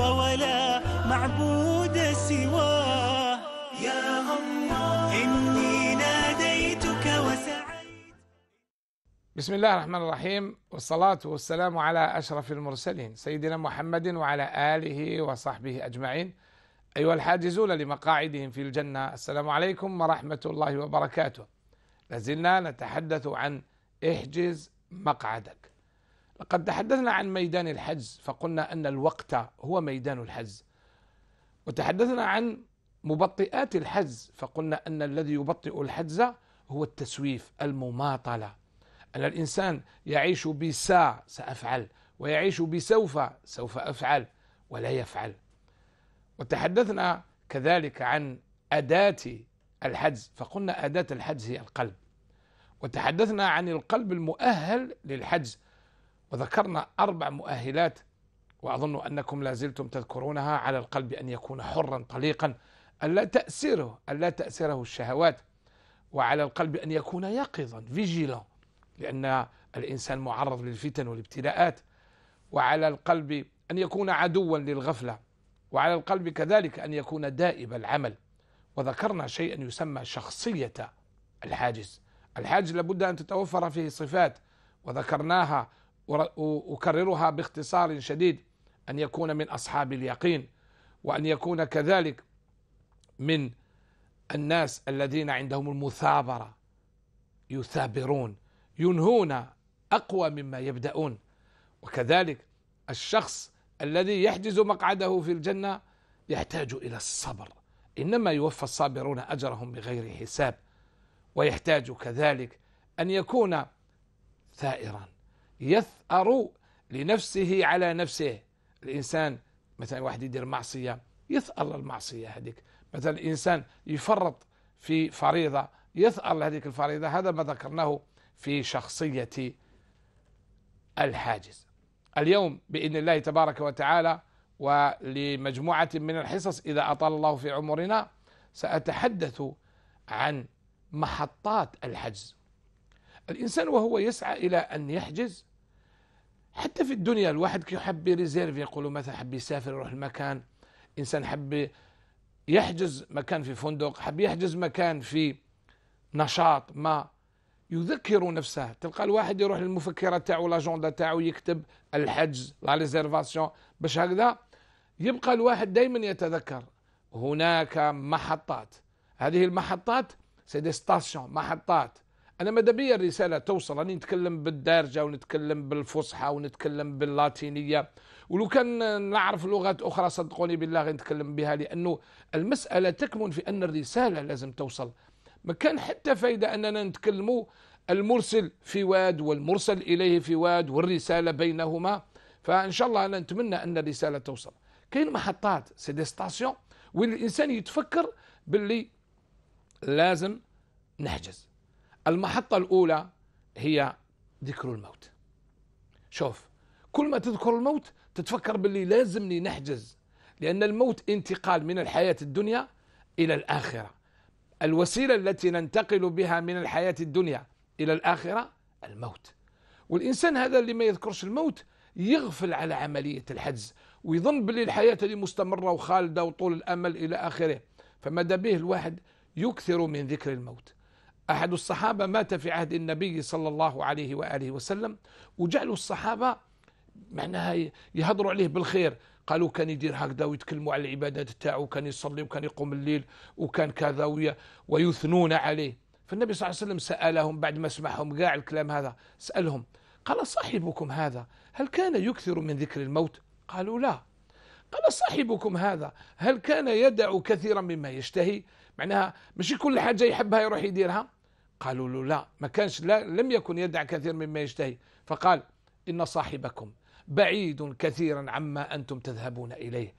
رب ولا معبود سواه يا الله إني ناديتك وسعيت بسم الله الرحمن الرحيم والصلاة والسلام على أشرف المرسلين سيدنا محمد وعلى آله وصحبه أجمعين أيها الحاجزون لمقاعدهم في الجنة السلام عليكم ورحمة الله وبركاته لازلنا نتحدث عن احجز مقعدك لقد تحدثنا عن ميدان الحجز فقلنا أن الوقت هو ميدان الحجز وتحدثنا عن مبطئات الحجز فقلنا أن الذي يبطئ الحجز هو التسويف المماطلة أن الإنسان يعيش بسا سأفعل ويعيش بسوف سوف أفعل ولا يفعل وتحدثنا كذلك عن أداة الحجز فقلنا أداة الحجز هي القلب وتحدثنا عن القلب المؤهل للحجز وذكرنا أربع مؤهلات وأظن أنكم لا زلتم تذكرونها على القلب أن يكون حرا طليقا ألا تأسره ألا تأسره الشهوات وعلى القلب أن يكون يقظا فيجيلا لأن الإنسان معرض للفتن والابتلاءات وعلى القلب أن يكون عدوا للغفلة وعلى القلب كذلك أن يكون دائب العمل وذكرنا شيئا يسمى شخصية الحاجز الحاجز لابد أن تتوفر فيه صفات وذكرناها أكررها باختصار شديد أن يكون من أصحاب اليقين وأن يكون كذلك من الناس الذين عندهم المثابرة يثابرون ينهون أقوى مما يبدأون وكذلك الشخص الذي يحجز مقعده في الجنة يحتاج إلى الصبر إنما يوفى الصابرون أجرهم بغير حساب ويحتاج كذلك أن يكون ثائرا يثأر لنفسه على نفسه الإنسان مثلا واحد يدير معصية يثأر المعصية هذيك مثلا الإنسان يفرط في فريضة يثأر لهذيك الفريضة هذا ما ذكرناه في شخصية الحاجز اليوم بإذن الله تبارك وتعالى ولمجموعة من الحصص إذا أطال الله في عمرنا سأتحدث عن محطات الحجز الإنسان وهو يسعى إلى أن يحجز حتى في الدنيا الواحد كي يحب ريزيرف يقولوا مثلا حب يسافر يروح المكان انسان حب يحجز مكان في فندق حب يحجز مكان في نشاط ما يذكر نفسه تلقى الواحد يروح للمفكره تاعو لاجوندا تاعو يكتب الحجز لا ريزيرفاسيون باش هكذا يبقى الواحد دائما يتذكر هناك محطات هذه المحطات سي دي ستاسيون محطات انا ماذا بيا الرساله توصل راني نتكلم بالدارجه ونتكلم بالفصحى ونتكلم باللاتينيه ولو كان نعرف لغات اخرى صدقوني بالله نتكلم بها لانه المساله تكمن في ان الرساله لازم توصل ما كان حتى فايده اننا نتكلموا المرسل في واد والمرسل اليه في واد والرساله بينهما فان شاء الله انا نتمنى ان الرساله توصل كاين محطات سي دي ستاسيون وين الانسان يتفكر باللي لازم نحجز المحطة الأولى هي ذكر الموت شوف كل ما تذكر الموت تتفكر باللي لازمني نحجز لأن الموت انتقال من الحياة الدنيا إلى الآخرة الوسيلة التي ننتقل بها من الحياة الدنيا إلى الآخرة الموت والإنسان هذا اللي ما يذكرش الموت يغفل على عملية الحجز ويظن باللي الحياة اللي مستمرة وخالدة وطول الأمل إلى آخره فماذا به الواحد يكثر من ذكر الموت أحد الصحابة مات في عهد النبي صلى الله عليه وآله وسلم وجعلوا الصحابة معناها يهضروا عليه بالخير قالوا كان يدير هكذا ويتكلموا على العبادات تاعه وكان يصلي وكان يقوم الليل وكان كذا ويثنون عليه فالنبي صلى الله عليه وسلم سألهم بعد ما سمعهم قاع الكلام هذا سألهم قال صاحبكم هذا هل كان يكثر من ذكر الموت قالوا لا قال صاحبكم هذا هل كان يدع كثيرا مما يشتهي معناها مش كل حاجة يحبها يروح يديرها قالوا له لا ما كانش لا لم يكن يدع كثير مما يشتهي فقال إن صاحبكم بعيد كثيرا عما أنتم تذهبون إليه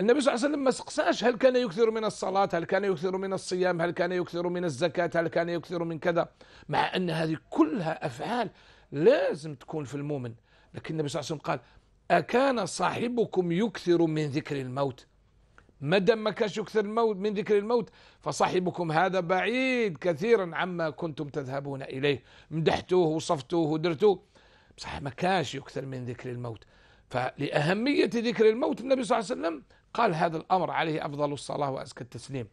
النبي صلى الله عليه وسلم ما سقساش هل كان يكثر من الصلاة هل كان يكثر من الصيام هل كان يكثر من الزكاة هل كان يكثر من كذا مع أن هذه كلها أفعال لازم تكون في المؤمن لكن النبي صلى الله عليه وسلم قال أكان صاحبكم يكثر من ذكر الموت ما دام ما كانش يكثر الموت من ذكر الموت فصاحبكم هذا بعيد كثيرا عما كنتم تذهبون اليه مدحتوه وصفتوه ودرتوه بصح ما كانش يكثر من ذكر الموت فلاهميه ذكر الموت النبي صلى الله عليه وسلم قال هذا الامر عليه افضل الصلاه وازكى التسليم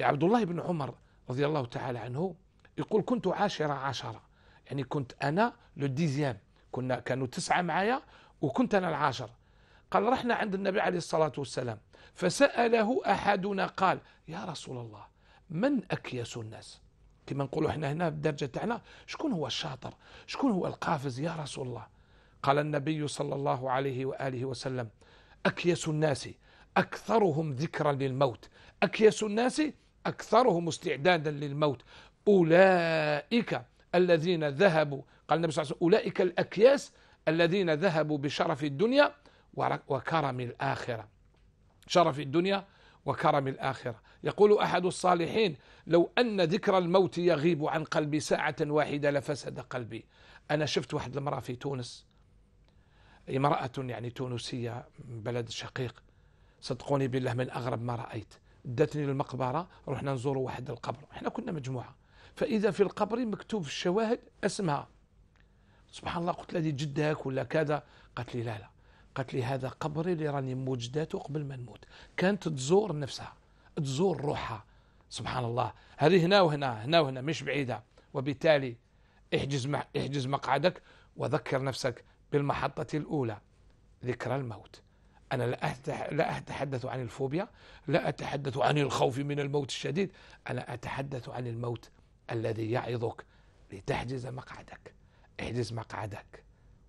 عبد الله بن عمر رضي الله تعالى عنه يقول كنت عاشرة عشرة يعني كنت أنا لو ديزيام كنا كانوا تسعة معايا وكنت أنا العاشر قال رحنا عند النبي عليه الصلاة والسلام فسأله أحدنا قال يا رسول الله من أكيس الناس كما نقولوا احنا هنا بالدرجة تاعنا شكون هو الشاطر شكون هو القافز يا رسول الله قال النبي صلى الله عليه وآله وسلم أكيس الناس أكثرهم ذكرا للموت أكيس الناس أكثرهم استعدادا للموت أولئك الذين ذهبوا قال النبي صلى الله عليه وسلم أولئك الأكياس الذين ذهبوا بشرف الدنيا وكرم الآخرة شرف الدنيا وكرم الآخرة يقول أحد الصالحين لو أن ذكر الموت يغيب عن قلبي ساعة واحدة لفسد قلبي أنا شفت واحد المرأة في تونس امرأة يعني تونسية من بلد شقيق صدقوني بالله من أغرب ما رأيت دتني للمقبرة رحنا نزور واحد القبر احنا كنا مجموعة فإذا في القبر مكتوب في الشواهد اسمها سبحان الله قلت لها دي جدك ولا كذا قالت لي لا لا قالت لي هذا قبري اللي راني موجداته قبل ما نموت كانت تزور نفسها تزور روحها سبحان الله هذه هنا وهنا هنا وهنا مش بعيدة وبالتالي احجز, مع احجز مقعدك وذكر نفسك بالمحطة الأولى ذكرى الموت أنا لا أتحدث عن الفوبيا لا أتحدث عن الخوف من الموت الشديد أنا أتحدث عن الموت الذي يعظك لتحجز مقعدك احجز مقعدك